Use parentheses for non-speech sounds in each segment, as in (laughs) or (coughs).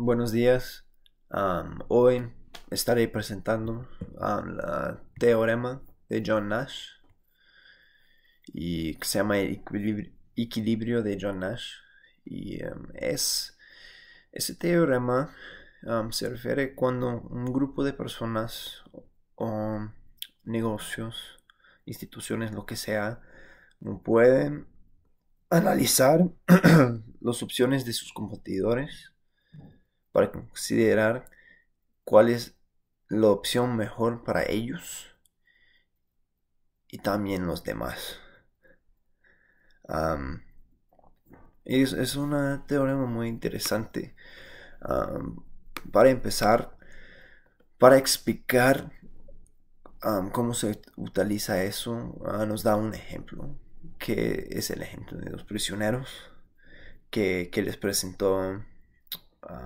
buenos días. hoy estaré presentando el teorema de John Nash y que se llama el equilibrio de John Nash y es ese teorema se refiere cuando un grupo de personas o negocios, instituciones, lo que sea, no pueden analizar (clears throat) las opciones de sus competidores para considerar cuál es la opción mejor para ellos y también los demás. es, es un teorema muy interesante. para empezar, para explicar cómo se utiliza eso, ah, nos da un ejemplo, que es el ejemplo de los prisioneros que, que les presentó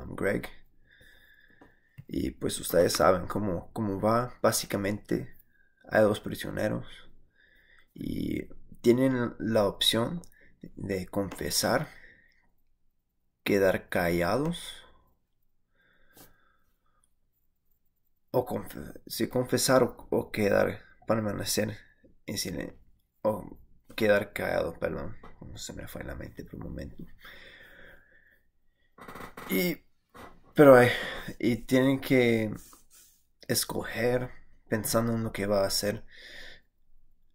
Greg. Y pues ustedes saben cómo, cómo va. Básicamente hay dos prisioneros y tienen la opción de confesar, quedar callados o confesar o, quedar permanecer en silencio o quedar callado, perdón, se me fue en la mente por un momento. Y. Pero eh, Y tienen que escoger pensando en lo que va a hacer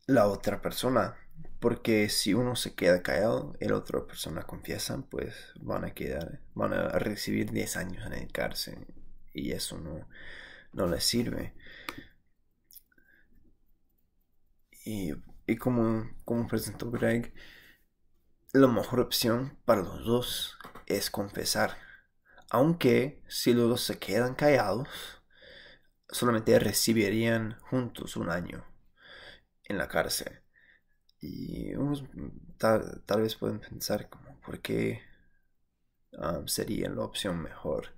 la otra persona. Porque si uno se queda callado el otro otra persona confiesa, pues van a quedar, van a recibir 10 años en el cárcel. Y eso no, no les sirve. Y, y como, como presentó Greg, la mejor opción para los dos es confesar. Aunque si los se quedan callados, solamente recibirían juntos un año en la cárcel. Y tal, vez pueden pensar como, ¿por qué ah, sería la opción mejor?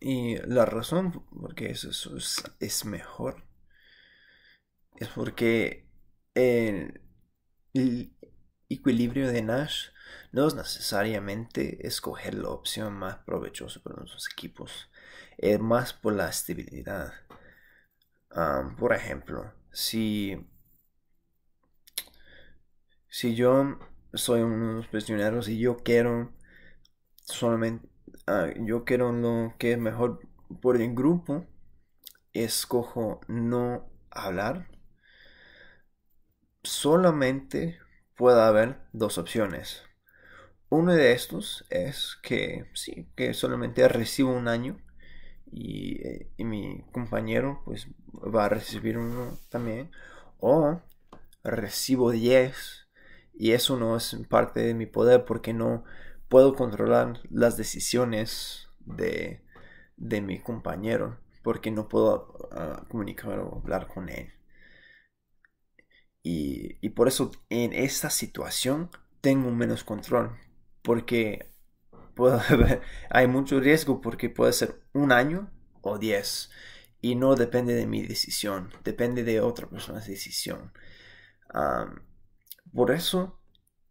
Y la razón por qué eso es, mejor es porque el, equilibrio de Nash no es necesariamente escoger la opción más provechosa para nuestros equipos, es más por la estabilidad. por ejemplo, si, si yo soy los prisioneros y yo quiero solamente ah, yo quiero lo que es mejor por el grupo, escojo no hablar solamente pueda haber dos opciones. Uno de estos es que sí, que solamente recibo un año y, eh, mi compañero pues va a recibir uno también. O recibo 10 y eso no es parte de mi poder porque no puedo controlar las decisiones de, mi compañero porque no puedo ah, comunicar o hablar con él. Y, por eso en esta situación tengo menos control. Porque (laughs) hay mucho riesgo porque puede ser un año o diez. Y no depende de mi decisión. Depende de otra personas decisión. por eso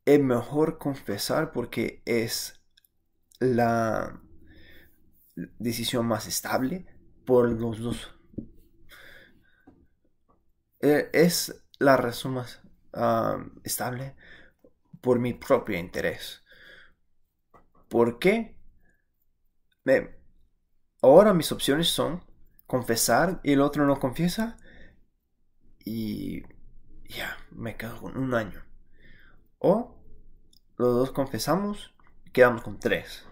es mejor confesar porque es la decisión más estable por los dos. E, es la razón estable por mi propio interés. ¿Por qué? ahora mis opciones son confesar y el otro no confiesa y ya, me quedo con un año. O los dos confesamos, y quedamos con tres.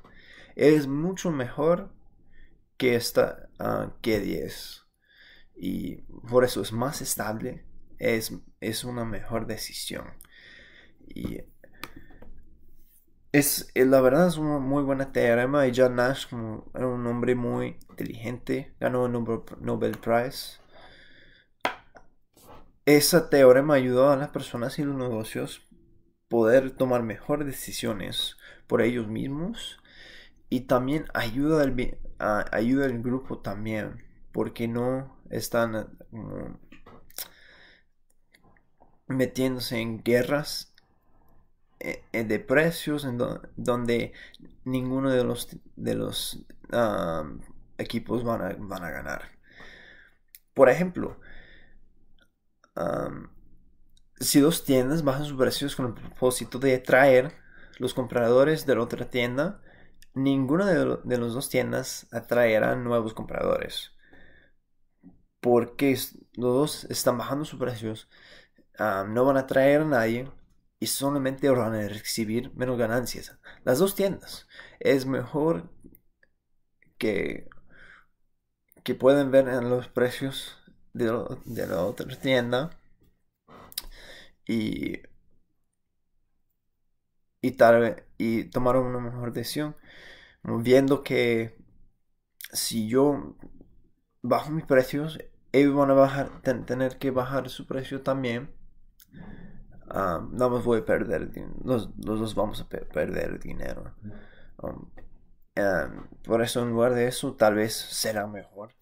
Es mucho mejor que esta ah, que diez Y por eso es más estable es, una mejor decisión. Y es, eh, la verdad es una muy buena teorema y John Nash como, era un hombre muy inteligente, ganó el Nobel Prize. Esa teorema ayudó a las personas y los negocios poder tomar mejores decisiones por ellos mismos y también ayuda al, ayuda al grupo también porque no están metiéndose en guerras eh, eh, de precios en donde ninguno de los, de los ah, equipos van a, van a, ganar. Por ejemplo, si dos tiendas bajan sus precios con el propósito de atraer los compradores de la otra tienda, ninguna de, de las dos tiendas atraerá nuevos compradores. Porque los dos están bajando sus precios no van a traer a nadie y solamente van a recibir menos ganancias. Las dos tiendas. Es mejor que, que pueden ver en los precios de, de la otra tienda y, y, tal, y tomar una mejor decisión. Viendo que si yo bajo mis precios, ellos van a tener que bajar su precio también Ah, no me voy a perder, los, vamos a perder dinero. Um, em, por eso, en lugar de eso, tal vez será mejor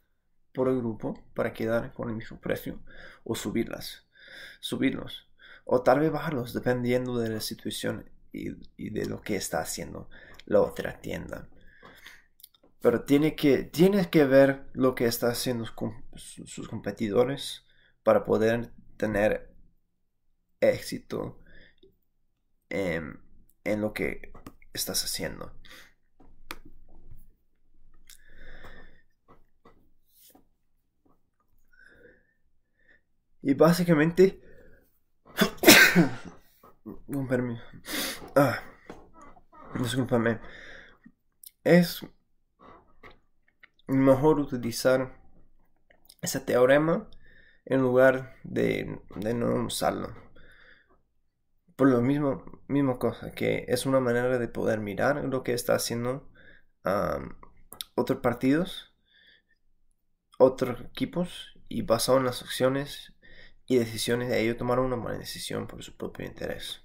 por el grupo para quedar con el mismo precio o subirlas, subirlos o tal vez bajarlos dependiendo de la situación y, de lo que está haciendo la otra tienda. Pero tiene que, tienes que ver lo que están haciendo sus competidores para poder tener éxito em, en lo que estás haciendo. Y básicamente... (coughs) Un permiso. Ah, Es mejor utilizar ese teorema en lugar de, de no usarlo lo mismo, mismo cosa, que es una manera de poder mirar lo que está haciendo otros partidos, otros equipos, y basado en las acciones y decisiones de ellos, tomar una mala decisión por su propio interés.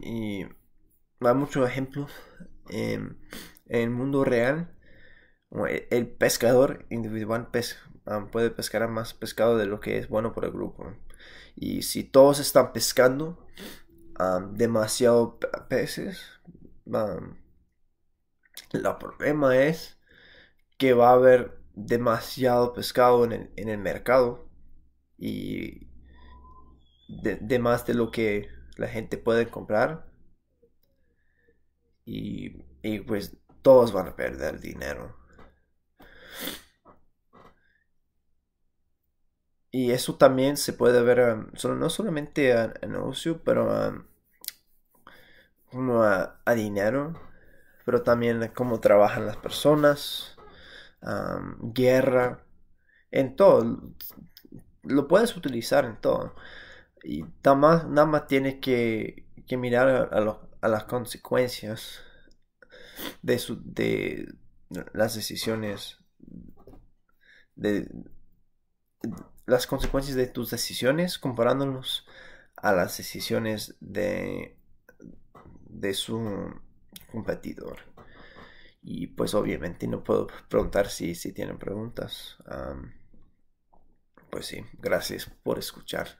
Y hay muchos ejemplos en, en el mundo real. El pescador individual pesca puede pescar más pescado de lo que es bueno para el grupo. Y si todos están pescando demasiado peces, La problema es que va a haber demasiado pescado en el, mercado y de, de, más de lo que la gente puede comprar. y pues todos van a perder dinero. Y eso también se puede ver em, no solamente a, a negocio, pero como a, dinero, pero también a cómo trabajan las personas, guerra, en todo. Lo puedes utilizar en todo. Y nada más, nada más tienes que, mirar a, las consecuencias de, de las decisiones de las consecuencias de tus decisiones comparándonos a las decisiones de, de su competidor. Y pues obviamente no puedo preguntar si, si tienen preguntas. pues sí, gracias por escuchar.